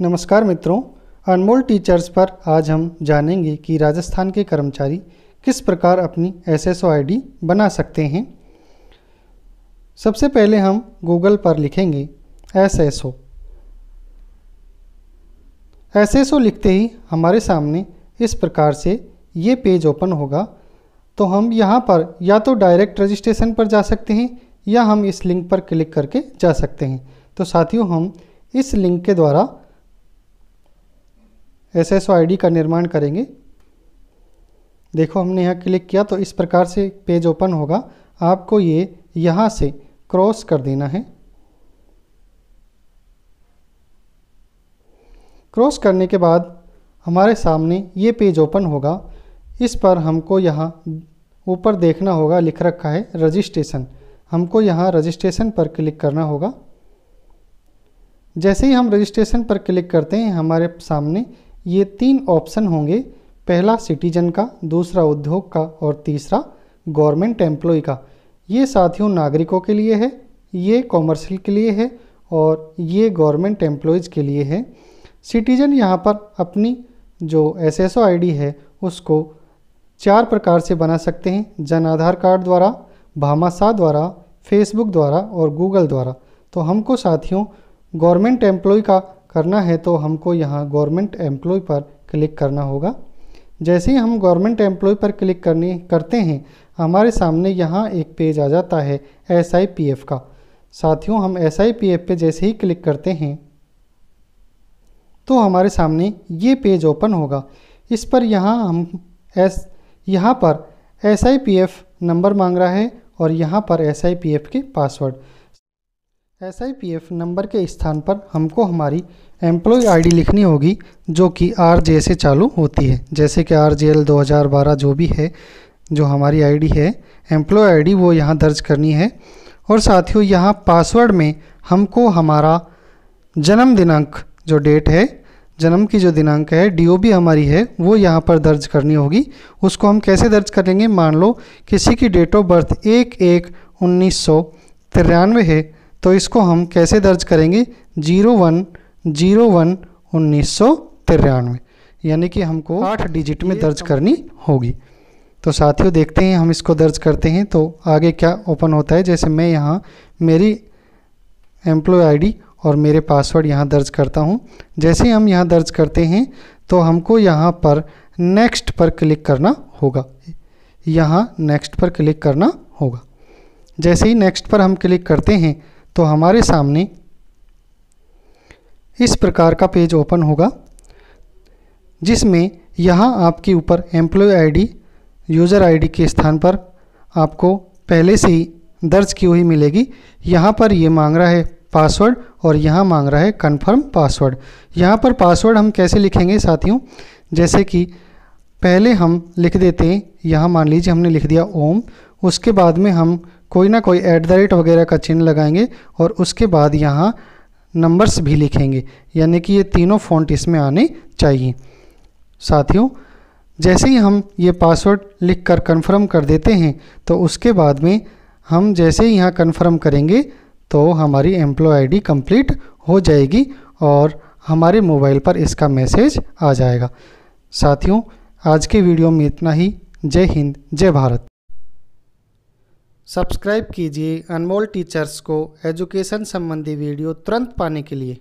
नमस्कार मित्रों अनमोल टीचर्स पर आज हम जानेंगे कि राजस्थान के कर्मचारी किस प्रकार अपनी S S O I D बना सकते हैं सबसे पहले हम गूगल पर लिखेंगे S S O S S O लिखते ही हमारे सामने इस प्रकार से ये पेज ओपन होगा तो हम यहाँ पर या तो डायरेक्ट रजिस्ट्रेशन पर जा सकते हैं या हम इस लिंक पर क्लिक करके जा सकते हैं तो साथियों हम इस लिंक के द्वारा एस एस आई का निर्माण करेंगे देखो हमने यहाँ क्लिक किया तो इस प्रकार से पेज ओपन होगा आपको ये यहाँ से क्रॉस कर देना है क्रॉस करने के बाद हमारे सामने ये पेज ओपन होगा इस पर हमको यहाँ ऊपर देखना होगा लिख रखा है रजिस्ट्रेशन हमको यहाँ रजिस्ट्रेशन पर क्लिक करना होगा जैसे ही हम रजिस्ट्रेशन पर क्लिक करते हैं हमारे सामने ये तीन ऑप्शन होंगे पहला सिटीजन का दूसरा उद्योग का और तीसरा गवर्नमेंट एम्प्लॉय का ये साथियों नागरिकों के लिए है ये कॉमर्शियल के लिए है और ये गवर्नमेंट एम्प्लॉयज़ के लिए है सिटीजन यहाँ पर अपनी जो एस एस है उसको चार प्रकार से बना सकते हैं जन आधार कार्ड द्वारा भामाशाह द्वारा फेसबुक द्वारा और गूगल द्वारा तो हमको साथियों गवर्नमेंट एम्प्लॉय का करना है तो हमको यहाँ गवर्नमेंट एम्प्लॉय पर क्लिक करना होगा जैसे ही हम गवर्नमेंट एम्प्लॉय पर क्लिक करने करते हैं हमारे सामने यहाँ एक पेज आ जाता है एस का साथियों हम एस पे जैसे ही क्लिक करते हैं तो हमारे सामने ये पेज ओपन होगा इस पर यहाँ हम एस यहाँ पर एस नंबर मांग रहा है और यहाँ पर एस के पासवर्ड एस नंबर के स्थान पर हमको हमारी एम्प्लॉय आईडी लिखनी होगी जो कि आर जे से चालू होती है जैसे कि आर जे एल दो हज़ार बारह जो भी है जो हमारी आईडी है एम्प्लॉय आईडी वो यहाँ दर्ज करनी है और साथियों यहाँ पासवर्ड में हमको हमारा जन्म दिनांक जो डेट है जन्म की जो दिनांक है बी हमारी है वो यहाँ पर दर्ज करनी होगी उसको हम कैसे दर्ज करेंगे मान लो किसी की डेट ऑफ बर्थ एक एक उन्नीस सौ तिरानवे है तो इसको हम कैसे दर्ज करेंगे जीरो वन जीरो वन उन्नीस सौ तिरानवे यानी कि हमको आठ डिजिट में दर्ज तो करनी होगी तो साथियों देखते हैं हम इसको दर्ज करते हैं तो आगे क्या ओपन होता है जैसे मैं यहाँ मेरी एम्प्लॉय आईडी और मेरे पासवर्ड यहाँ दर्ज करता हूँ जैसे हम यहाँ दर्ज करते हैं तो हमको यहाँ पर नेक्स्ट पर क्लिक करना होगा यहाँ नेक्स्ट पर क्लिक करना होगा जैसे ही नेक्स्ट पर हम क्लिक करते हैं तो हमारे सामने इस प्रकार का पेज ओपन होगा जिसमें यहाँ आपके ऊपर एम्प्लॉय आईडी, यूज़र आईडी के स्थान पर आपको पहले से ही दर्ज की हुई मिलेगी यहाँ पर ये मांग रहा है पासवर्ड और यहाँ मांग रहा है कन्फर्म पासवर्ड यहाँ पर पासवर्ड हम कैसे लिखेंगे साथियों जैसे कि पहले हम लिख देते हैं यहाँ मान लीजिए हमने लिख दिया ओम उसके बाद में हम कोई ना कोई ऐट द रेट वगैरह का चिन्ह लगाएंगे और उसके बाद यहाँ नंबर्स भी लिखेंगे यानी कि ये तीनों फ़ॉन्ट इसमें आने चाहिए साथियों जैसे ही हम ये पासवर्ड लिख कर कन्फर्म कर देते हैं तो उसके बाद में हम जैसे ही यहाँ कन्फर्म करेंगे तो हमारी एम्प्लॉय आईडी कंप्लीट हो जाएगी और हमारे मोबाइल पर इसका मैसेज आ जाएगा साथियों आज के वीडियो में इतना ही जय हिंद जय भारत सब्सक्राइब कीजिए अनमोल टीचर्स को एजुकेशन संबंधी वीडियो तुरंत पाने के लिए